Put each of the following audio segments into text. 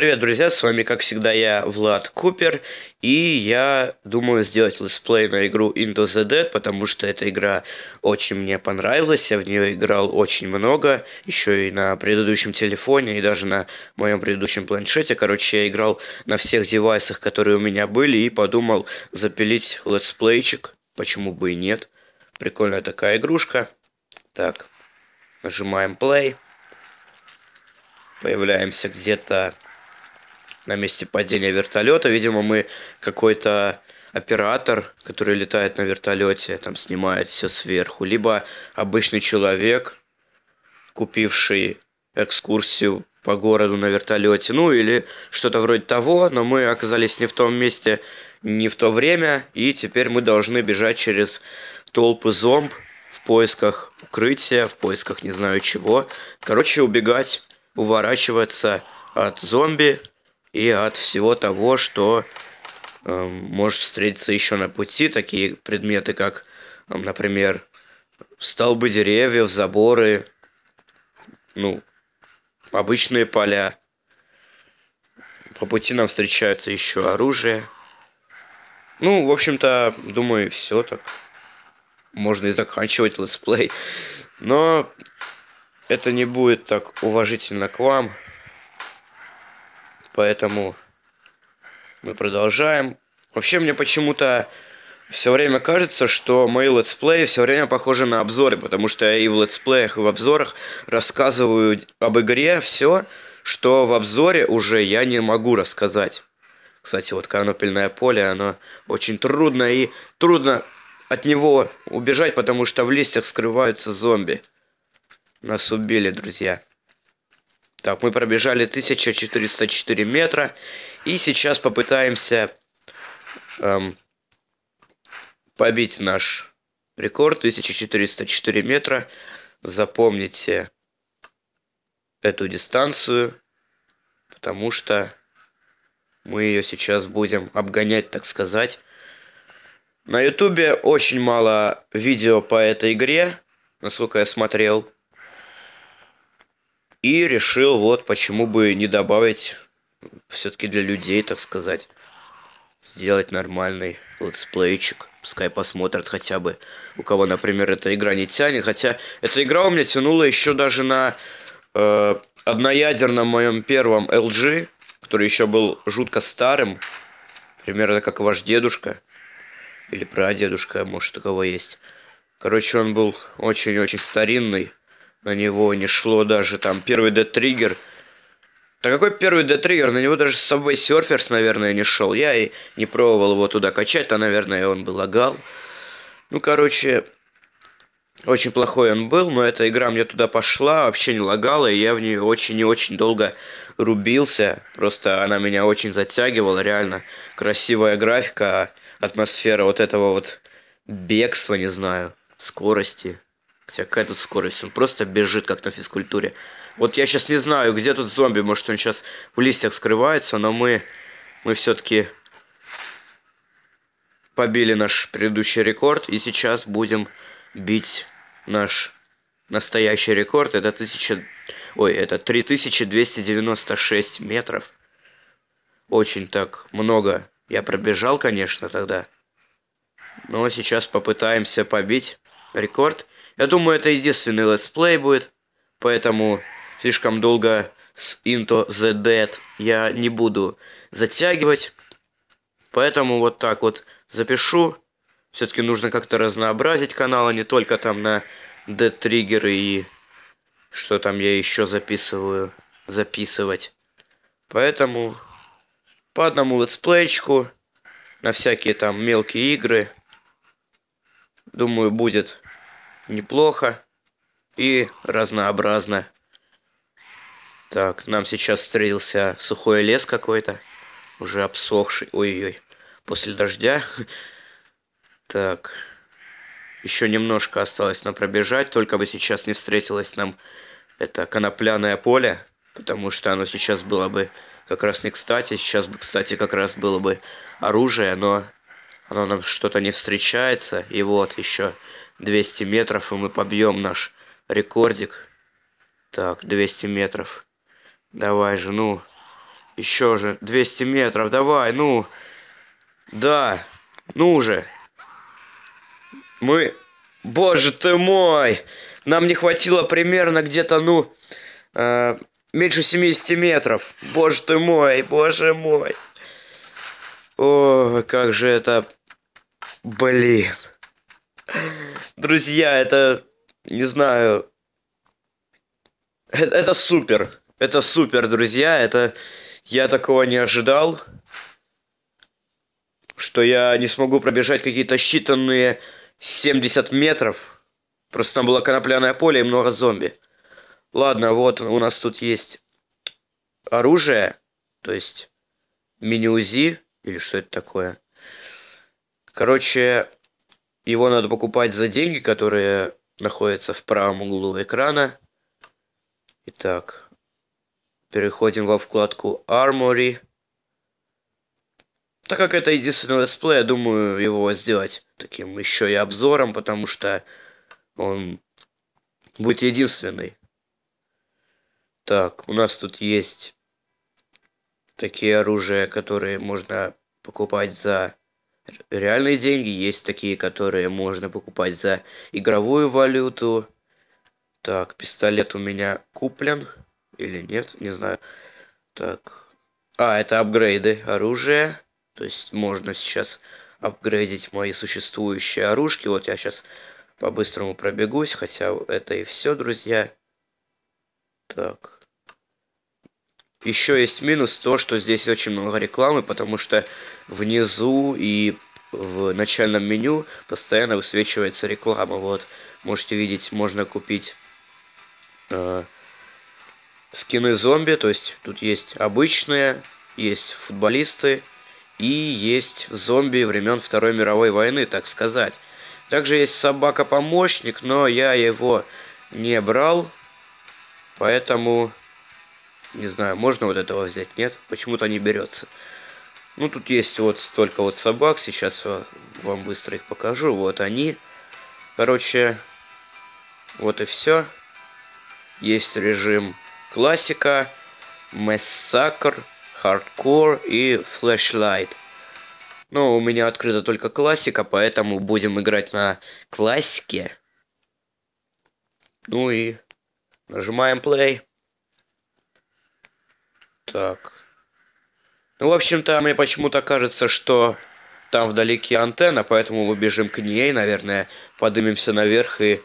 Привет, друзья, с вами, как всегда, я, Влад Купер, и я думаю сделать летсплей на игру Into the Dead, потому что эта игра очень мне понравилась, я в нее играл очень много, еще и на предыдущем телефоне, и даже на моем предыдущем планшете, короче, я играл на всех девайсах, которые у меня были, и подумал запилить летсплейчик, почему бы и нет, прикольная такая игрушка, так, нажимаем play, появляемся где-то на месте падения вертолета. Видимо, мы какой-то оператор, который летает на вертолете, там снимает все сверху, либо обычный человек, купивший экскурсию по городу на вертолете, ну или что-то вроде того, но мы оказались не в том месте, не в то время, и теперь мы должны бежать через толпы зомб в поисках укрытия, в поисках не знаю чего. Короче, убегать, уворачиваться от зомби, и от всего того, что э, может встретиться еще на пути. Такие предметы, как, э, например, столбы деревьев, заборы, ну, обычные поля. По пути нам встречается еще оружие. Ну, в общем-то, думаю, все так. Можно и заканчивать летсплей. Но это не будет так уважительно к вам. Поэтому мы продолжаем. Вообще мне почему-то все время кажется, что мои летсплеи все время похожи на обзоры, потому что я и в летсплеях, и в обзорах рассказываю об игре все, что в обзоре уже я не могу рассказать. Кстати, вот канопельное поле, оно очень трудно и трудно от него убежать, потому что в листьях скрываются зомби. Нас убили, друзья. Так, мы пробежали 1404 метра. И сейчас попытаемся эм, побить наш рекорд 1404 метра. Запомните эту дистанцию, потому что мы ее сейчас будем обгонять, так сказать. На ютубе очень мало видео по этой игре, насколько я смотрел. И решил, вот почему бы не добавить все-таки для людей, так сказать, сделать нормальный летсплейчик. Пускай посмотрят хотя бы, у кого, например, эта игра не тянет. Хотя эта игра у меня тянула еще даже на э, одноядерном моем первом LG, который еще был жутко старым. Примерно как ваш дедушка. Или прадедушка, может, у кого есть. Короче, он был очень-очень старинный на него не шло даже там первый Д-триггер. Да какой первый Д-триггер? На него даже Subway Surfers, наверное, не шел. Я и не пробовал его туда качать, а, наверное, он бы лагал. Ну, короче, очень плохой он был, но эта игра мне туда пошла, вообще не лагала, и я в нее очень и очень долго рубился. Просто она меня очень затягивала, реально. Красивая графика, атмосфера вот этого вот бегства, не знаю, скорости. Хотя какая тут скорость? Он просто бежит, как на физкультуре. Вот я сейчас не знаю, где тут зомби. Может, он сейчас в листьях скрывается, но мы, мы все-таки побили наш предыдущий рекорд. И сейчас будем бить наш настоящий рекорд. Это, 1000... Ой, это 3296 метров. Очень так много. Я пробежал, конечно, тогда. Но сейчас попытаемся побить рекорд. Я думаю, это единственный летсплей будет, поэтому слишком долго с Into the Dead я не буду затягивать. Поэтому вот так вот запишу. Все-таки нужно как-то разнообразить канал, а не только там на Dead Trigger и что там я еще записываю, записывать. Поэтому по одному летсплейчику на всякие там мелкие игры. Думаю, будет неплохо и разнообразно. Так, нам сейчас встретился сухой лес какой-то, уже обсохший, ой-ой, после дождя. Так, еще немножко осталось нам пробежать, только бы сейчас не встретилось нам это конопляное поле, потому что оно сейчас было бы как раз не кстати. Сейчас бы, кстати, как раз было бы оружие, но оно нам что-то не встречается. И вот еще 200 метров, и мы побьем наш рекордик. Так, 200 метров. Давай же, ну. Еще же. 200 метров, давай, ну. Да. Ну же. Мы... Боже ты мой! Нам не хватило примерно где-то, ну... Э, меньше 70 метров. Боже ты мой, боже мой. О, как же это... Блин. Друзья, это, не знаю, это, это супер. Это супер, друзья. Это я такого не ожидал, что я не смогу пробежать какие-то считанные 70 метров. Просто там было конопляное поле и много зомби. Ладно, вот у нас тут есть оружие, то есть мини-УЗИ, или что это такое. Короче, его надо покупать за деньги, которые находятся в правом углу экрана. Итак, переходим во вкладку Armory. Так как это единственный летсплей, я думаю его сделать таким еще и обзором, потому что он будет единственный. Так, у нас тут есть такие оружия, которые можно покупать за реальные деньги, есть такие, которые можно покупать за игровую валюту. Так, пистолет у меня куплен или нет, не знаю. Так, а, это апгрейды оружия. То есть можно сейчас апгрейдить мои существующие оружки. Вот я сейчас по-быстрому пробегусь, хотя это и все, друзья. Так, еще есть минус то, что здесь очень много рекламы, потому что внизу и в начальном меню постоянно высвечивается реклама. Вот, можете видеть, можно купить э, скины зомби, то есть тут есть обычные, есть футболисты и есть зомби времен Второй мировой войны, так сказать. Также есть собака-помощник, но я его не брал, поэтому не знаю, можно вот этого взять, нет? Почему-то не берется. Ну, тут есть вот столько вот собак. Сейчас вам быстро их покажу. Вот они. Короче, вот и все. Есть режим классика, массакр, хардкор и флешлайт. Но ну, у меня открыта только классика, поэтому будем играть на классике. Ну и нажимаем play. Так. Ну, в общем-то, мне почему-то кажется, что там вдалеке антенна, поэтому мы бежим к ней, наверное, поднимемся наверх и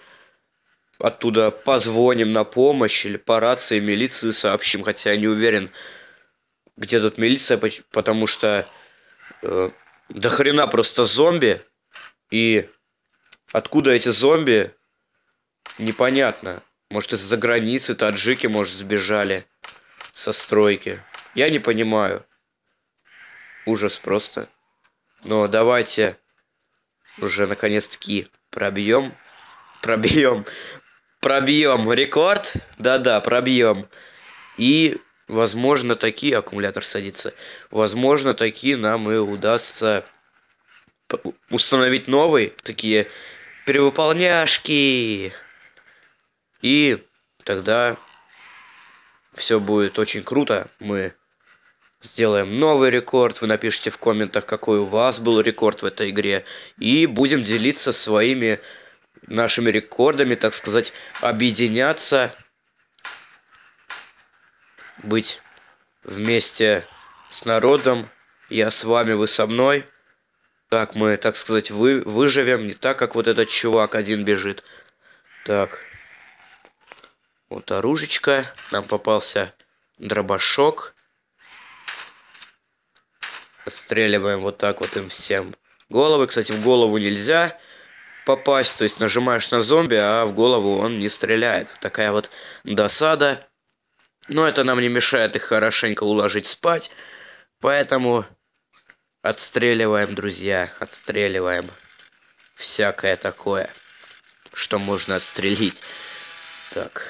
оттуда позвоним на помощь или по рации милиции сообщим, хотя я не уверен, где тут милиция, потому что э, до хрена просто зомби, и откуда эти зомби, непонятно. Может, из-за границы таджики, может, сбежали со стройки. Я не понимаю. Ужас просто. Но давайте уже наконец-таки пробьем. Пробьем. Пробьем рекорд. Да-да, пробьем. И, возможно, такие аккумулятор садится. Возможно, такие нам и удастся установить новый. Такие перевыполняшки. И тогда все будет очень круто. Мы сделаем новый рекорд, вы напишите в комментах, какой у вас был рекорд в этой игре, и будем делиться своими нашими рекордами, так сказать, объединяться, быть вместе с народом, я с вами, вы со мной, Так мы, так сказать, вы, выживем, не так, как вот этот чувак один бежит. Так, вот оружечка, Нам попался дробашок. Отстреливаем вот так вот им всем. Головы, кстати, в голову нельзя попасть. То есть нажимаешь на зомби, а в голову он не стреляет. Такая вот досада. Но это нам не мешает их хорошенько уложить спать. Поэтому отстреливаем, друзья. Отстреливаем. Всякое такое, что можно отстрелить. Так.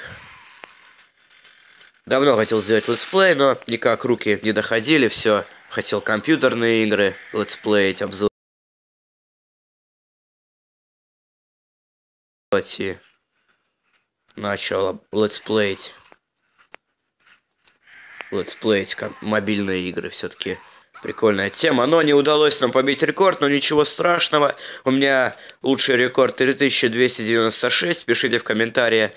Давно хотел сделать летсплей, но никак руки не доходили, все. Хотел компьютерные игры, летсплеить, обзор. Начал летсплеить. Летсплеить, как мобильные игры все-таки. Прикольная тема, но не удалось нам побить рекорд, но ничего страшного. У меня лучший рекорд 3296, пишите в комментариях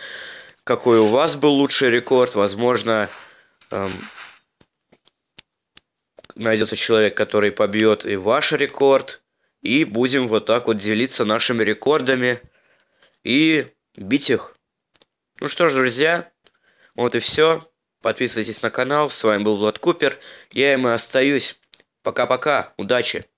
какой у вас был лучший рекорд. Возможно, эм, найдется человек, который побьет и ваш рекорд. И будем вот так вот делиться нашими рекордами и бить их. Ну что ж, друзья, вот и все. Подписывайтесь на канал. С вами был Влад Купер. Я им и остаюсь. Пока-пока. Удачи.